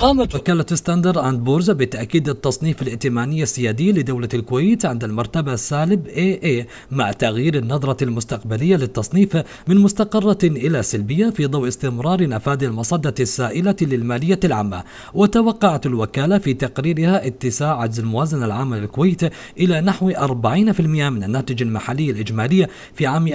قامت وكالة ستاندر أند بورز بتأكيد التصنيف الائتماني السيادي لدولة الكويت عند المرتبة السالب AA مع تغيير النظرة المستقبلية للتصنيف من مستقرة إلى سلبية في ضوء استمرار نفاذ المصدة السائلة للمالية العامة وتوقعت الوكالة في تقريرها اتساع عجز الموازنة العامة للكويت إلى نحو 40% من الناتج المحلي الإجمالي في عام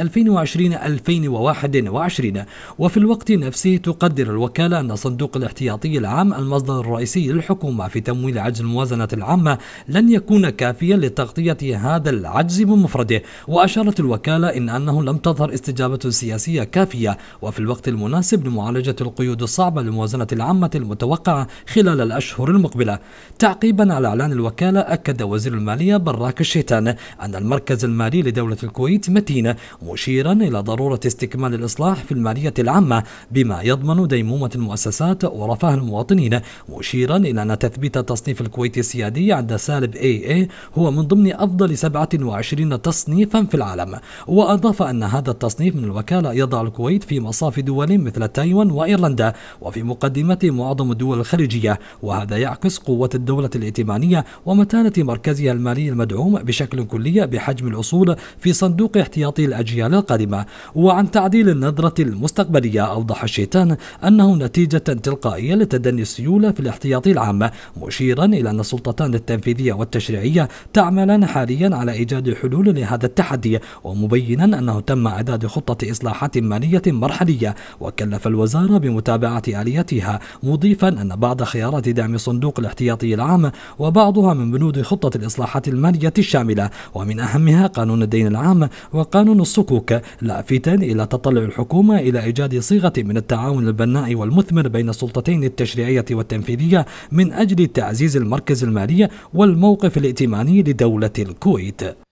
2020-2021 وفي الوقت نفسه تقدر الوكالة أن صندوق الاحتياطي العام المصدر الرئيسي للحكومة في تمويل عجز الموازنة العامة لن يكون كافيا لتغطية هذا العجز بمفرده وأشارت الوكالة إن أنه لم تظهر استجابة سياسية كافية وفي الوقت المناسب لمعالجة القيود الصعبة للموازنة العامة المتوقعة خلال الأشهر المقبلة تعقيبا على إعلان الوكالة أكد وزير المالية براك الشيطان أن المركز المالي لدولة الكويت متين مشيرا إلى ضرورة استكمال الإصلاح في المالية العامة بما يضمن ديمومة المؤسسات ورفاه المواطنين مشيرا إلى أن تثبيت تصنيف الكويت السيادي عند سالب اي هو من ضمن أفضل 27 تصنيفا في العالم وأضاف أن هذا التصنيف من الوكالة يضع الكويت في مصاف دول مثل تايوان وإيرلندا وفي مقدمة معظم الدول الخليجية وهذا يعكس قوة الدولة الائتمانية ومتانة مركزها المالي المدعوم بشكل كلي بحجم الأصول في صندوق احتياطي الأجيال القادمة وعن تعديل النظرة المستقبلية أوضح الشيطان أنه نتيجة تلقائية لتدني السيولة السيولة في الاحتياطي العام مشيرا إلى أن السلطتان التنفيذية والتشريعية تعملان حاليا على إيجاد حلول لهذا التحدي ومبينا أنه تم إعداد خطة إصلاحات مالية مرحلية وكلف الوزارة بمتابعة آليتها مضيفا أن بعض خيارات دعم صندوق الاحتياطي العام وبعضها من بنود خطة الإصلاحات المالية الشاملة ومن أهمها قانون الدين العام وقانون الصكوك لافتا إلى تطلع الحكومة إلى إيجاد صيغة من التعاون البناء والمثمر بين السلطتين التشريعية والتنفيذية من أجل تعزيز المركز المالي والموقف الائتماني لدولة الكويت